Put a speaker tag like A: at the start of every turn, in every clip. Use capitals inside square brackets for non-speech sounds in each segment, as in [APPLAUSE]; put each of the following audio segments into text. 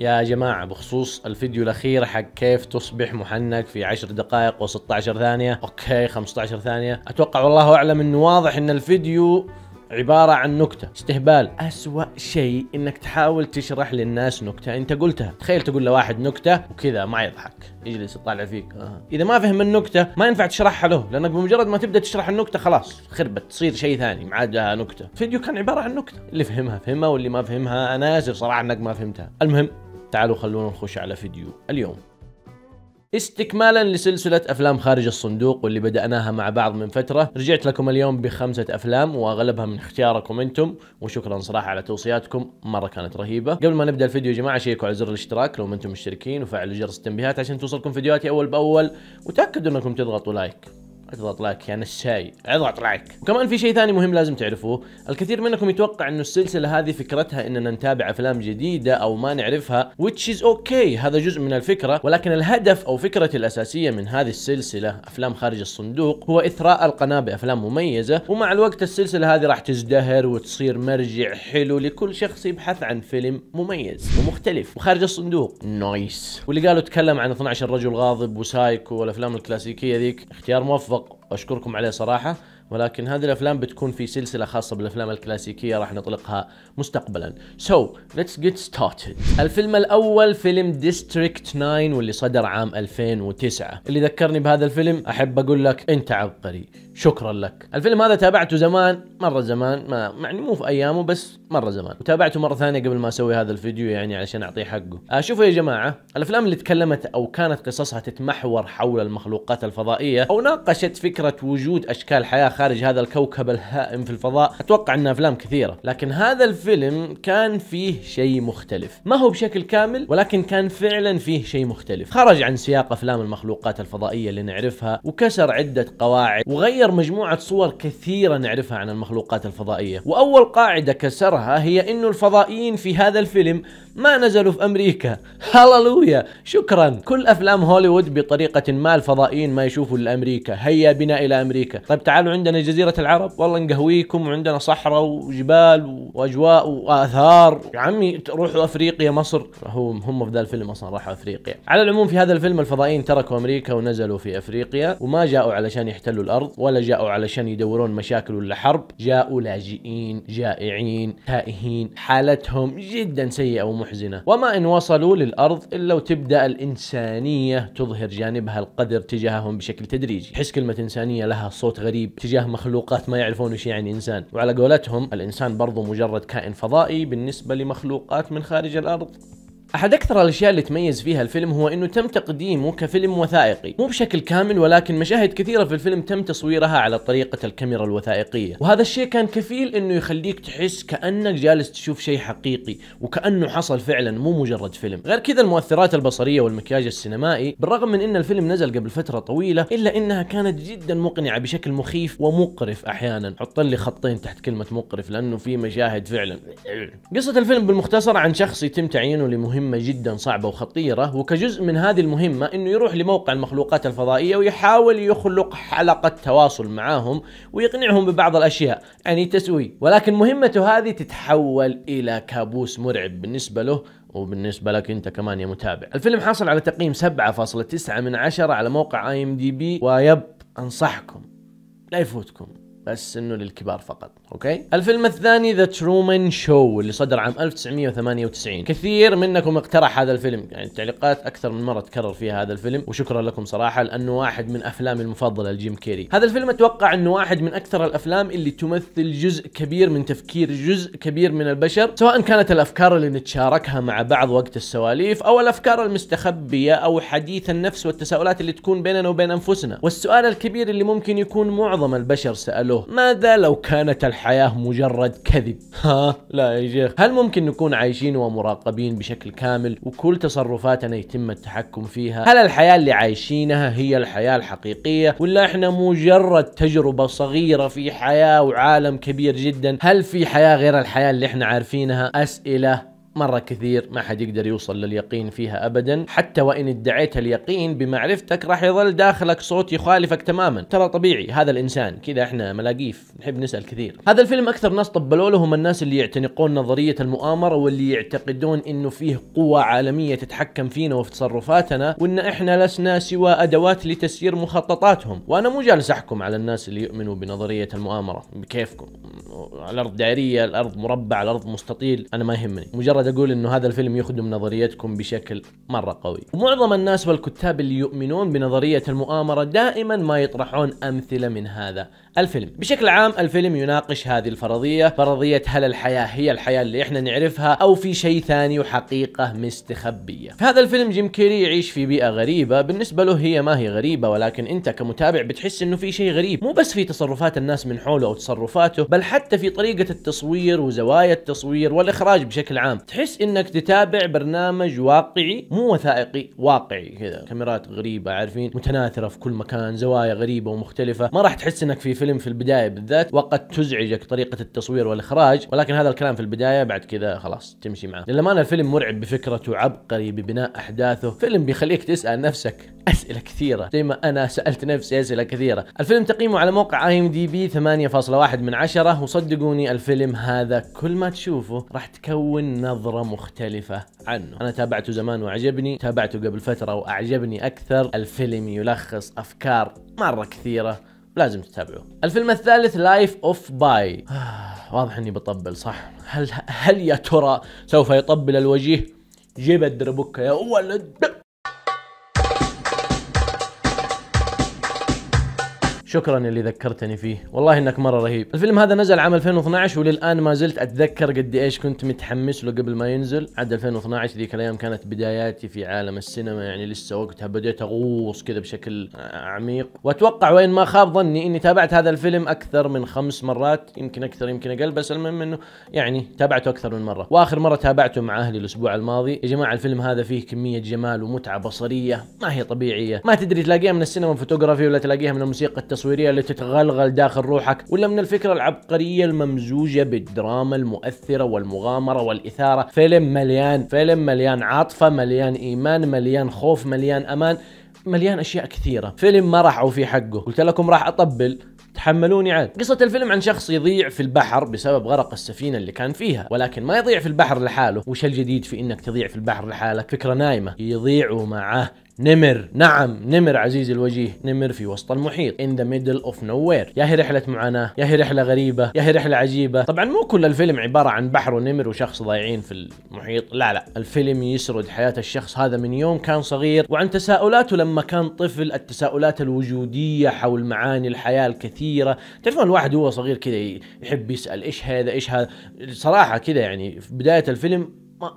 A: يا جماعة بخصوص الفيديو الأخير حق كيف تصبح محنك في 10 دقائق و16 ثانية أوكي 15 ثانية أتوقع والله أعلم أنه واضح أن الفيديو عبارة عن نكتة استهبال أسوأ شيء انك تحاول تشرح للناس نكتة انت قلتها تخيل تقول لواحد نكتة وكذا ما يضحك يجلس يطالع فيك آه. اذا ما فهم النكتة ما ينفع تشرحها له لانك بمجرد ما تبدا تشرح النكتة خلاص خربت تصير شيء ثاني ما عاد نكتة الفيديو كان عبارة عن نكتة اللي فهمها فهمها واللي ما فهمها انا اسف صراحة انك ما فهمتها المهم تعالوا خلونا نخش على فيديو اليوم استكمالا لسلسلة أفلام خارج الصندوق واللي بدأناها مع بعض من فترة رجعت لكم اليوم بخمسة أفلام وأغلبها من اختياركم أنتم وشكرا صراحة على توصياتكم مرة كانت رهيبة قبل ما نبدأ الفيديو يا جماعة شيكوا على زر الاشتراك لو ما أنتم مشتركين وفعلوا جرس التنبيهات عشان توصلكم فيديوهاتي أول بأول وتأكدوا أنكم تضغطوا لايك اضغط لايك يعني الشاي اضغط لايك وكمان في شيء ثاني مهم لازم تعرفوه الكثير منكم يتوقع انه السلسله هذه فكرتها اننا نتابع افلام جديده او ما نعرفها which is okay هذا جزء من الفكره ولكن الهدف او فكرة الاساسيه من هذه السلسله افلام خارج الصندوق هو اثراء القناه بافلام مميزه ومع الوقت السلسله هذه راح تزدهر وتصير مرجع حلو لكل شخص يبحث عن فيلم مميز ومختلف وخارج الصندوق نايس واللي قالوا تكلم عن 12 رجل غاضب وسايكو والافلام الكلاسيكيه ذيك اختيار موفق اشكركم عليه صراحه ولكن هذه الافلام بتكون في سلسله خاصه بالافلام الكلاسيكيه راح نطلقها مستقبلا. So let's get started. الفيلم الاول فيلم ديستريكت 9 واللي صدر عام 2009 اللي ذكرني بهذا الفيلم احب اقول لك انت عبقري شكرا لك. الفيلم هذا تابعته زمان مره زمان ما يعني مو في ايامه بس مره زمان وتابعته مره ثانيه قبل ما اسوي هذا الفيديو يعني علشان اعطيه حقه. آه، شوفوا يا جماعه الافلام اللي تكلمت او كانت قصصها تتمحور حول المخلوقات الفضائيه او ناقشت فكره وجود اشكال حياه خارج هذا الكوكب الهائم في الفضاء اتوقع انها افلام كثيره لكن هذا الفيلم كان فيه شيء مختلف ما هو بشكل كامل ولكن كان فعلا فيه شيء مختلف خرج عن سياق افلام المخلوقات الفضائيه اللي نعرفها وكسر عده قواعد وغير مجموعه صور كثيره نعرفها عن المخلوقات الفضائيه واول قاعده كسرها هي انه الفضائيين في هذا الفيلم ما نزلوا في امريكا [LAUGHS] هللويا شكرا كل افلام هوليوود بطريقه ما الفضائيين ما يشوفوا الامريكا هيا بنا الى امريكا طيب تعالوا عندنا عندنا جزيرة العرب والله نقهويكم وعندنا صحراء وجبال واجواء واثار يا عمي روحوا افريقيا مصر هو هم في ذا الفيلم اصلا راحوا افريقيا على العموم في هذا الفيلم الفضائيين تركوا امريكا ونزلوا في افريقيا وما جاءوا علشان يحتلوا الارض ولا جاءوا علشان يدورون مشاكل ولا حرب جاءوا لاجئين جائعين تائهين حالتهم جدا سيئة ومحزنة وما ان وصلوا للارض الا وتبدا الانسانية تظهر جانبها القدر تجاههم بشكل تدريجي حس كلمة انسانية لها صوت غريب تجاه تجاه مخلوقات ما يعرفون ايش يعني انسان وعلى قولتهم الانسان برضو مجرد كائن فضائي بالنسبه لمخلوقات من خارج الارض احد اكثر الاشياء اللي تميز فيها الفيلم هو انه تم تقديمه كفيلم وثائقي مو بشكل كامل ولكن مشاهد كثيره في الفيلم تم تصويرها على طريقه الكاميرا الوثائقيه وهذا الشيء كان كفيل انه يخليك تحس كانك جالس تشوف شيء حقيقي وكانه حصل فعلا مو مجرد فيلم غير كذا المؤثرات البصريه والمكياج السينمائي بالرغم من ان الفيلم نزل قبل فتره طويله الا انها كانت جدا مقنعه بشكل مخيف ومقرف احيانا حط لي خطين تحت كلمه مقرف لانه في مشاهد فعلا قصه الفيلم بالمختصر عن شخص يتم تعيينه لمهمه مهمة جدا صعبة وخطيرة وكجزء من هذه المهمة انه يروح لموقع المخلوقات الفضائية ويحاول يخلق حلقة تواصل معاهم ويقنعهم ببعض الاشياء يعني تسوي ولكن مهمته هذه تتحول الى كابوس مرعب بالنسبة له وبالنسبة لك انت كمان يا متابع الفيلم حصل على تقييم 7.9 من 10 على موقع اي ام دي بي ويب انصحكم لا يفوتكم بس انه للكبار فقط اوكي الفيلم الثاني ذا ترومان شو اللي صدر عام 1998 كثير منكم اقترح هذا الفيلم يعني التعليقات اكثر من مره تكرر فيها هذا الفيلم وشكرا لكم صراحه لانه واحد من افلامي المفضله لجيم كيري هذا الفيلم اتوقع انه واحد من اكثر الافلام اللي تمثل جزء كبير من تفكير جزء كبير من البشر سواء كانت الافكار اللي نتشاركها مع بعض وقت السواليف او الافكار المستخبيه او حديث النفس والتساؤلات اللي تكون بيننا وبين انفسنا والسؤال الكبير اللي ممكن يكون معظم البشر سالوه ماذا لو كانت الحياة مجرد كذب [LAUGHS] ها لا يا شيخ هل ممكن نكون عايشين ومراقبين بشكل كامل وكل تصرفاتنا يتم التحكم فيها هل الحياة اللي عايشينها هي الحياة الحقيقية ولا احنا مجرد تجربة صغيرة في حياة وعالم كبير جدا هل في حياة غير الحياة اللي احنا عارفينها اسئلة مرة كثير ما حد يقدر يوصل لليقين فيها أبدا حتى وإن ادعيت اليقين بمعرفتك راح يظل داخلك صوت يخالفك تماما ترى طبيعي هذا الإنسان كذا إحنا ملاقيف نحب نسأل كثير هذا الفيلم أكثر ناس طبلوا له هم الناس اللي يعتنقون نظرية المؤامرة واللي يعتقدون إنه فيه قوة عالمية تتحكم فينا وفي تصرفاتنا وإن إحنا لسنا سوى أدوات لتسيير مخططاتهم وأنا مو جالس أحكم على الناس اللي يؤمنوا بنظرية المؤامرة بكيفكم الأرض دائرية الأرض مربع الأرض مستطيل أنا ما يهمني مجرد قاعد اقول انه هذا الفيلم يخدم نظريتكم بشكل مره قوي ومعظم الناس والكتاب اللي يؤمنون بنظريه المؤامره دائما ما يطرحون امثله من هذا الفيلم بشكل عام الفيلم يناقش هذه الفرضيه فرضيه هل الحياه هي الحياه اللي احنا نعرفها او في شيء ثاني وحقيقه مستخبيه في هذا الفيلم جيم كيري يعيش في بيئه غريبه بالنسبه له هي ما هي غريبه ولكن انت كمتابع بتحس انه في شيء غريب مو بس في تصرفات الناس من حوله او تصرفاته بل حتى في طريقه التصوير وزوايا التصوير والاخراج بشكل عام تحس انك تتابع برنامج واقعي مو وثائقي واقعي كذا كاميرات غريبه عارفين متناثره في كل مكان زوايا غريبه ومختلفه ما راح تحس انك في فيلم في البدايه بالذات وقد تزعجك طريقه التصوير والاخراج ولكن هذا الكلام في البدايه بعد كذا خلاص تمشي معاه للامانه الفيلم مرعب بفكرته عبقري ببناء احداثه فيلم بيخليك تسال نفسك اسئله كثيره زي ما انا سالت نفسي اسئله كثيره الفيلم تقييمه على موقع اي ام دي بي 8.1 من 10 وصدقوني الفيلم هذا كل ما تشوفه راح تكون نظرة نظرة مختلفة عنه أنا تابعته زمان وعجبني تابعته قبل فترة وأعجبني أكثر الفيلم يلخص أفكار مرة كثيرة لازم تتابعوه الفيلم الثالث لايف اوف باي واضح اني بطبل صح هل هل يا ترى سوف يطبل الوجه جيب الدربكه يا ولد شكرا اللي ذكرتني فيه والله انك مره رهيب الفيلم هذا نزل عام 2012 وللان ما زلت اتذكر قد ايش كنت متحمس له قبل ما ينزل عاد 2012 ذيك الايام كانت بداياتي في عالم السينما يعني لسه وقتها بديت اغوص كذا بشكل عميق واتوقع وين ما خاب ظني اني تابعت هذا الفيلم اكثر من خمس مرات يمكن اكثر يمكن اقل بس المهم انه يعني تابعته اكثر من مره واخر مره تابعته مع اهلي الاسبوع الماضي يا جماعه الفيلم هذا فيه كميه جمال ومتعه بصريه ما هي طبيعيه ما تدري تلاقيها من السينما فوتوغرافي ولا تلاقيها من الموسيقى التصويريه التصويرية اللي تتغلغل داخل روحك ولا من الفكرة العبقرية الممزوجة بالدراما المؤثرة والمغامرة والإثارة فيلم مليان فيلم مليان عاطفة مليان إيمان مليان خوف مليان أمان مليان اشياء كثيره فيلم ما راحوا في حقه قلت لكم راح اطبل تحملوني عاد قصة الفيلم عن شخص يضيع في البحر بسبب غرق السفينة اللي كان فيها ولكن ما يضيع في البحر لحاله وش الجديد في انك تضيع في البحر لحالك فكرة نايمة يضيعوا معاه نمر نعم نمر عزيزي الوجيه نمر في وسط المحيط in the middle of nowhere يا هي رحلة معاناة يا هي رحلة غريبة يا هي رحلة عجيبة طبعا مو كل الفيلم عبارة عن بحر ونمر وشخص ضايعين في المحيط لا لا الفيلم يسرد حياة الشخص هذا من يوم كان صغير وعن تساؤلاته لما كان طفل التساؤلات الوجودية حول معاني الحياة الكثيرة تعرفون الواحد وهو صغير كذا يحب يسأل ايش هذا ايش هذا صراحة كذا يعني في بداية الفيلم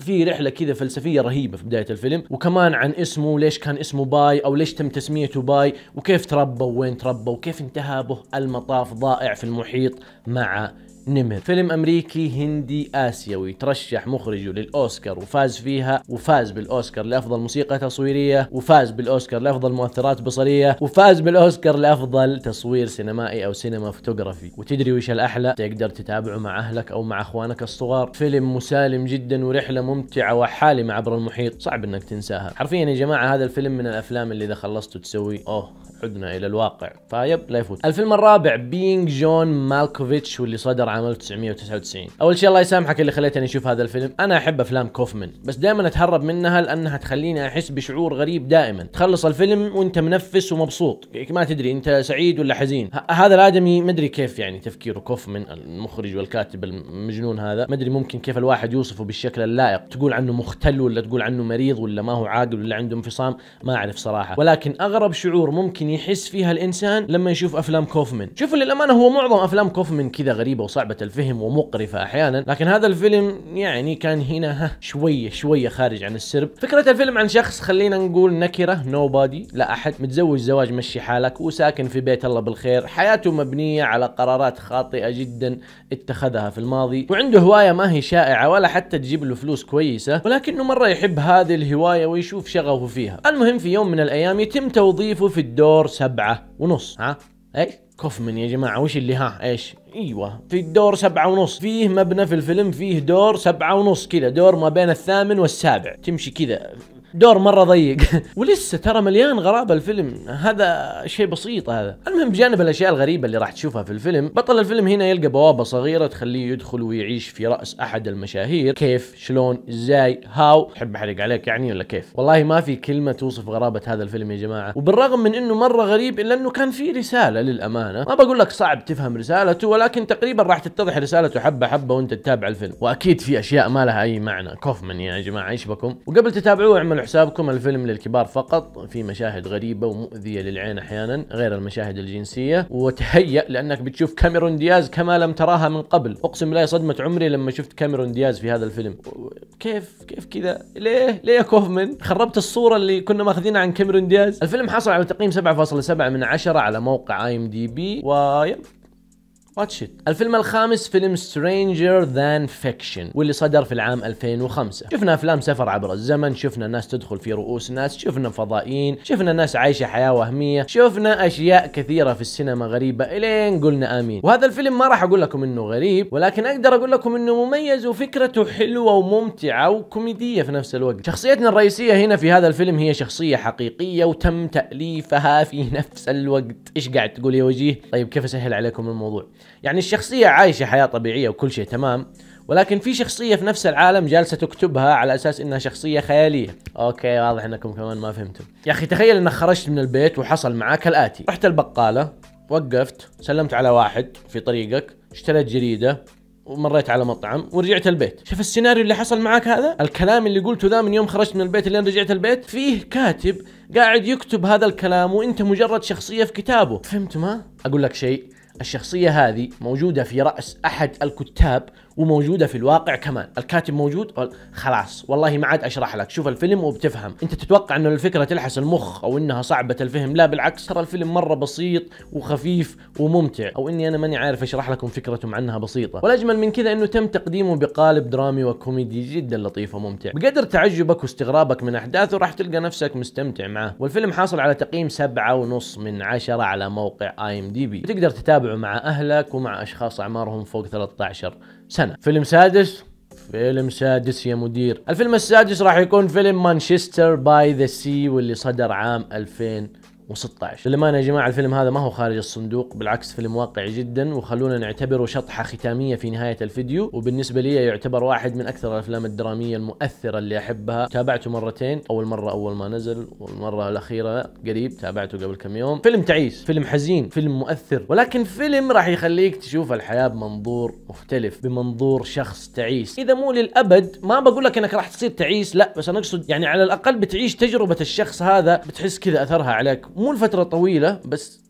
A: في رحله كذا فلسفيه رهيبه في بدايه الفيلم وكمان عن اسمه ليش كان اسمه باي او ليش تم تسميته باي وكيف تربى ووين تربى وكيف انتهى به المطاف ضائع في المحيط مع نمر فيلم أمريكي هندي آسيوي ترشح مخرجه للأوسكار وفاز فيها وفاز بالأوسكار لأفضل موسيقى تصويرية وفاز بالأوسكار لأفضل مؤثرات بصرية وفاز بالأوسكار لأفضل تصوير سينمائي أو سينما فوتوغرافي وتدري وش الأحلى تقدر تتابعه مع أهلك أو مع أخوانك الصغار فيلم مسالم جدا ورحلة ممتعة وحالمة عبر المحيط صعب أنك تنساها حرفيا يا جماعة هذا الفيلم من الأفلام اللي إذا خلصته تسوي أوه عدنا الى الواقع فيب لا يفوت الفيلم الرابع بينج جون مالكوفيتش واللي صدر عام 1999 اول شيء الله يسامحك اللي خليتني اشوف هذا الفيلم انا احب افلام كوفمان بس دائما اتهرب منها لانها تخليني احس بشعور غريب دائما تخلص الفيلم وانت منفس ومبسوط ما تدري انت سعيد ولا حزين هذا الادمي ما ادري كيف يعني تفكيره كوفمان المخرج والكاتب المجنون هذا ما ادري ممكن كيف الواحد يوصفه بالشكل اللائق تقول عنه مختل ولا تقول عنه مريض ولا ما هو عاقل ولا عنده انفصام ما اعرف صراحه ولكن اغرب شعور ممكن ممكن يحس فيها الانسان لما يشوف افلام كوفمان شوفوا للامانه هو معظم افلام كوفمان كذا غريبه وصعبه الفهم ومقرفه احيانا لكن هذا الفيلم يعني كان هنا ها شويه شويه خارج عن السرب فكره الفيلم عن شخص خلينا نقول نكره نو بادي لا احد متزوج زواج مشي حالك وساكن في بيت الله بالخير حياته مبنيه على قرارات خاطئه جدا اتخذها في الماضي وعنده هوايه ما هي شائعه ولا حتى تجيب له فلوس كويسه ولكنه مره يحب هذه الهوايه ويشوف شغفه فيها المهم في يوم من الايام يتم توظيفه في الدور الدور سبعة ونص ها اي كوفمن يا جماعة وش اللي ها ايش ايوه في الدور سبعة ونص فيه مبنى في الفيلم فيه دور سبعة ونص كذا دور ما بين الثامن والسابع تمشي كذا دور مره ضيق [LAUGHS] ولسه ترى مليان غرابه الفيلم هذا شيء بسيط هذا المهم بجانب الاشياء الغريبه اللي راح تشوفها في الفيلم بطل الفيلم هنا يلقى بوابه صغيره تخليه يدخل ويعيش في راس احد المشاهير كيف شلون ازاي هاو احب احرق عليك يعني ولا كيف والله ما في كلمه توصف غرابه هذا الفيلم يا جماعه وبالرغم من انه مره غريب الا انه كان في رساله للامانه ما بقول لك صعب تفهم رسالته ولكن تقريبا راح تتضح رسالته حبه حبه وانت تتابع الفيلم واكيد في اشياء ما لها اي معنى كوفمان يا جماعه ايش بكم وقبل تتابعوه اعملوا حسابكم الفيلم للكبار فقط في مشاهد غريبة ومؤذية للعين أحيانا غير المشاهد الجنسية وتهيأ لأنك بتشوف كاميرون دياز كما لم تراها من قبل أقسم بالله صدمة عمري لما شفت كاميرون دياز في هذا الفيلم كيف كيف كذا ليه ليه يا كوفمن خربت الصورة اللي كنا ماخذينها عن كاميرون دياز الفيلم حصل على تقييم 7.7 من 10 على موقع اي ام دي بي ويب واتش الفيلم الخامس فيلم سترينجر ذان فيكشن واللي صدر في العام 2005 شفنا افلام سفر عبر الزمن شفنا ناس تدخل في رؤوس ناس شفنا فضائيين شفنا ناس عايشه حياه وهميه شفنا اشياء كثيره في السينما غريبه الين قلنا امين وهذا الفيلم ما راح اقول لكم انه غريب ولكن اقدر اقول لكم انه مميز وفكرته حلوه وممتعه وكوميديه في نفس الوقت شخصيتنا الرئيسيه هنا في هذا الفيلم هي شخصيه حقيقيه وتم تاليفها في نفس الوقت ايش قاعد تقول يا وجيه طيب كيف اسهل عليكم الموضوع يعني الشخصية عايشة حياة طبيعية وكل شيء تمام ولكن في شخصية في نفس العالم جالسة تكتبها على أساس إنها شخصية خيالية أوكي واضح إنكم كمان ما فهمتم يا أخي تخيل إنك خرجت من البيت وحصل معاك الآتي رحت البقالة وقفت سلمت على واحد في طريقك اشتريت جريدة ومريت على مطعم ورجعت البيت شوف السيناريو اللي حصل معاك هذا الكلام اللي قلته ذا من يوم خرجت من البيت لين رجعت البيت فيه كاتب قاعد يكتب هذا الكلام وانت مجرد شخصيه في كتابه فهمت ما اقول لك شيء الشخصية هذه موجودة في رأس أحد الكتاب وموجوده في الواقع كمان الكاتب موجود خلاص والله ما عاد اشرح لك شوف الفيلم وبتفهم انت تتوقع انه الفكره تلحس المخ او انها صعبه الفهم لا بالعكس ترى الفيلم مره بسيط وخفيف وممتع او اني انا ماني عارف اشرح لكم فكرته مع انها بسيطه والاجمل من كذا انه تم تقديمه بقالب درامي وكوميدي جدا لطيف وممتع بقدر تعجبك واستغرابك من احداثه راح تلقى نفسك مستمتع معه والفيلم حاصل على تقييم سبعة ونص من عشرة على موقع اي ام دي بي تقدر تتابعه مع اهلك ومع اشخاص اعمارهم فوق 13 سنة سنة فيلم سادس فيلم سادس يا مدير الفيلم السادس راح يكون فيلم مانشستر باي ذا سي واللي صدر عام 2000 2016 للأمانة يا جماعة الفيلم هذا ما هو خارج الصندوق بالعكس فيلم واقعي جدا وخلونا نعتبره شطحة ختامية في نهاية الفيديو وبالنسبة لي يعتبر واحد من أكثر الأفلام الدرامية المؤثرة اللي أحبها تابعته مرتين أول مرة أول ما نزل والمرة الأخيرة قريب تابعته قبل كم يوم فيلم تعيس فيلم حزين فيلم مؤثر ولكن فيلم راح يخليك تشوف الحياة بمنظور مختلف بمنظور شخص تعيس إذا مو للأبد ما بقول لك أنك راح تصير تعيس لا بس أنا أقصد يعني على الأقل بتعيش تجربة الشخص هذا بتحس كذا أثرها عليك مو لفتره طويله بس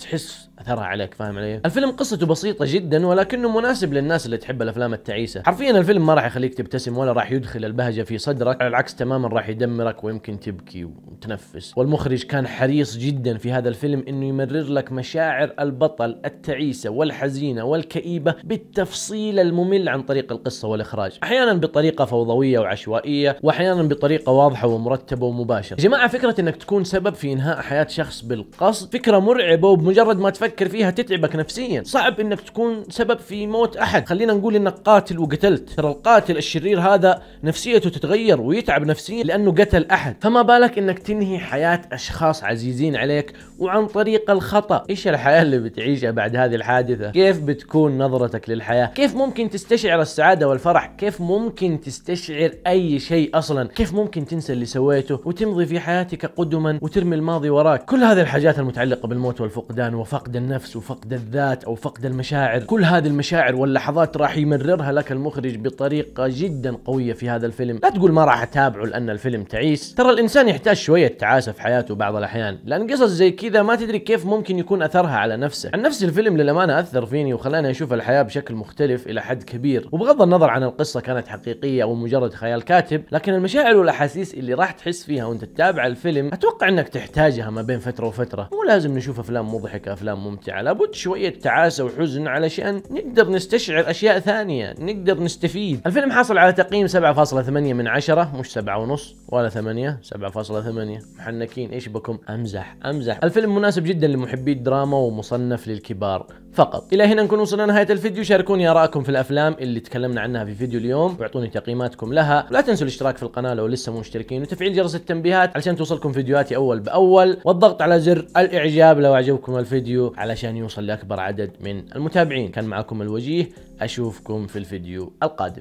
A: تحس اثرها عليك فاهم علي؟ الفيلم قصته بسيطه جدا ولكنه مناسب للناس اللي تحب الافلام التعيسه، حرفيا الفيلم ما راح يخليك تبتسم ولا راح يدخل البهجه في صدرك، على العكس تماما راح يدمرك ويمكن تبكي وتنفس، والمخرج كان حريص جدا في هذا الفيلم انه يمرر لك مشاعر البطل التعيسه والحزينه والكئيبه بالتفصيل الممل عن طريق القصه والاخراج، احيانا بطريقه فوضويه وعشوائيه، واحيانا بطريقه واضحه ومرتبه ومباشره. يا جماعه فكره انك تكون سبب في انهاء حياه شخص بالقصد فكره مرعبه وبمجرد ما تفكر تفكر فيها تتعبك نفسيا صعب انك تكون سبب في موت احد خلينا نقول انك قاتل وقتلت ترى القاتل الشرير هذا نفسيته تتغير ويتعب نفسيا لانه قتل احد فما بالك انك تنهي حياه اشخاص عزيزين عليك وعن طريق الخطا ايش الحياه اللي بتعيشها بعد هذه الحادثه كيف بتكون نظرتك للحياه كيف ممكن تستشعر السعاده والفرح كيف ممكن تستشعر اي شيء اصلا كيف ممكن تنسى اللي سويته وتمضي في حياتك قدما وترمي الماضي وراك كل هذه الحاجات المتعلقه بالموت والفقدان وفقد النفس وفقد الذات او فقد المشاعر كل هذه المشاعر واللحظات راح يمررها لك المخرج بطريقه جدا قويه في هذا الفيلم لا تقول ما راح اتابعه لان الفيلم تعيس ترى الانسان يحتاج شويه تعاسه في حياته بعض الاحيان لان قصص زي كذا ما تدري كيف ممكن يكون اثرها على نفسه عن نفس الفيلم للامانه اثر فيني وخلاني اشوف الحياه بشكل مختلف الى حد كبير وبغض النظر عن القصه كانت حقيقيه او مجرد خيال كاتب لكن المشاعر والاحاسيس اللي راح تحس فيها وانت تتابع الفيلم اتوقع انك تحتاجها ما بين فتره وفتره مو لازم نشوف افلام مضحكه افلام ممتعة لابد شوية تعاسة وحزن علشان نقدر نستشعر أشياء ثانية نقدر نستفيد الفيلم حصل على تقييم 7.8 من عشرة مش 7.5 ولا ثمانية سبعة فاصلة ثمانية محنكين إيش بكم أمزح أمزح الفيلم مناسب جدا لمحبي الدراما ومصنف للكبار فقط إلى هنا نكون وصلنا نهاية الفيديو شاركوني آراءكم في الأفلام اللي تكلمنا عنها في فيديو اليوم واعطوني تقييماتكم لها لا تنسوا الاشتراك في القناة لو لسه مو مشتركين وتفعيل جرس التنبيهات علشان توصلكم فيديوهاتي أول بأول والضغط على زر الإعجاب لو عجبكم الفيديو علشان يوصل لأكبر عدد من المتابعين كان معكم الوجيه أشوفكم في الفيديو القادم